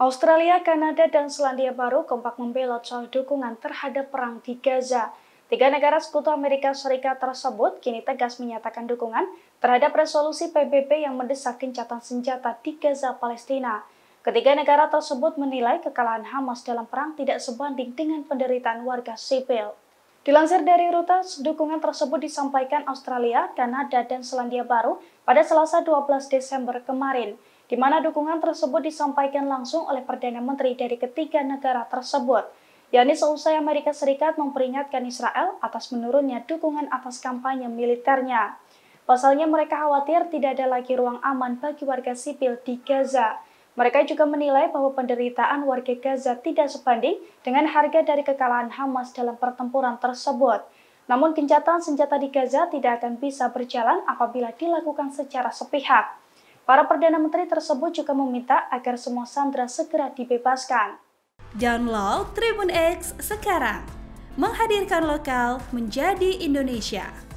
Australia, Kanada, dan Selandia Baru kompak membelot soal dukungan terhadap perang di Gaza. Tiga negara sekutu Amerika Serikat tersebut kini tegas menyatakan dukungan terhadap resolusi PBB yang mendesak kencatan senjata di Gaza, Palestina. Ketiga negara tersebut menilai kekalahan Hamas dalam perang tidak sebanding dengan penderitaan warga sipil. Dilansir dari Reuters, dukungan tersebut disampaikan Australia, Kanada, dan Selandia Baru pada Selasa 12 Desember kemarin, di mana dukungan tersebut disampaikan langsung oleh Perdana Menteri dari ketiga negara tersebut, yakni seusai Amerika Serikat memperingatkan Israel atas menurunnya dukungan atas kampanye militernya. Pasalnya mereka khawatir tidak ada lagi ruang aman bagi warga sipil di Gaza. Mereka juga menilai bahwa penderitaan warga Gaza tidak sebanding dengan harga dari kekalahan Hamas dalam pertempuran tersebut. Namun gencatan senjata di Gaza tidak akan bisa berjalan apabila dilakukan secara sepihak. Para Perdana Menteri tersebut juga meminta agar semua sandera segera dibebaskan. Download Tribun X sekarang, menghadirkan lokal menjadi Indonesia.